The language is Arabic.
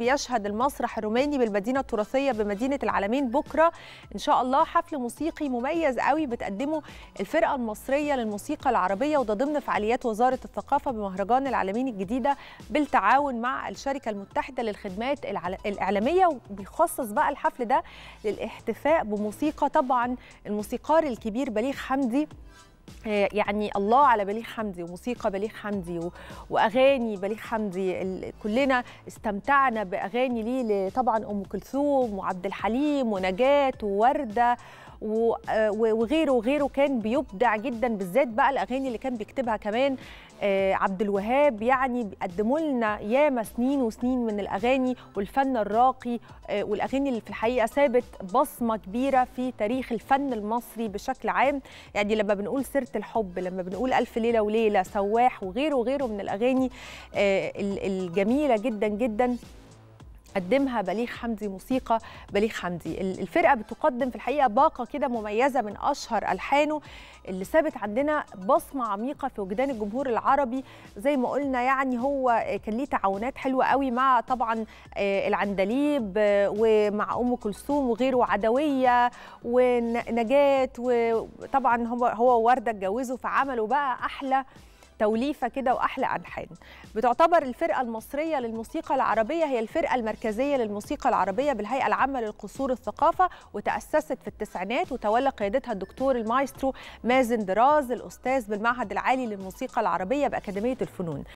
بيشهد المسرح الروماني بالمدينه التراثيه بمدينه العالمين بكره ان شاء الله حفل موسيقي مميز قوي بتقدمه الفرقه المصريه للموسيقى العربيه وده ضمن فعاليات وزاره الثقافه بمهرجان العالمين الجديده بالتعاون مع الشركه المتحده للخدمات الاعلاميه وبيخصص بقى الحفل ده للاحتفاء بموسيقى طبعا الموسيقار الكبير بليغ حمدي آه، يعني الله على بليغ حمدي وموسيقى بليغ حمدي واغاني بليغ حمدي كلنا استمتعنا باغاني ليه طبعا ام كلثوم وعبد الحليم ونجاه وورده آه، وغيره وغيره كان بيبدع جدا بالذات بقى الاغاني اللي كان بيكتبها كمان آه، عبد الوهاب يعني بيقدموا لنا ياما سنين وسنين من الاغاني والفن الراقي آه، والاغاني اللي في الحقيقه سابت بصمه كبيره في تاريخ الفن المصري بشكل عام يعني لما بنقول سيره الحب لما بنقول الف ليله وليله سواح وغيره وغيره من الاغاني الجميله جدا جدا قدمها بليغ حمدي موسيقى بليغ حمدي الفرقه بتقدم في الحقيقه باقه كده مميزه من اشهر الحانه اللي سابت عندنا بصمه عميقه في وجدان الجمهور العربي زي ما قلنا يعني هو كان ليه تعاونات حلوه قوي مع طبعا آه، العندليب آه، ومع ام كلثوم وغيره وعدويه ونجاه وطبعا هو هو وورده اتجوزوا فعملوا بقى احلى توليفه كده واحلى الحان بتعتبر الفرقه المصريه للموسيقى العربيه هي الفرقه المركزيه للموسيقى العربيه بالهيئه العامه للقصور الثقافه وتاسست في التسعينات وتولى قيادتها الدكتور المايسترو مازن دراز الاستاذ بالمعهد العالي للموسيقى العربيه باكاديميه الفنون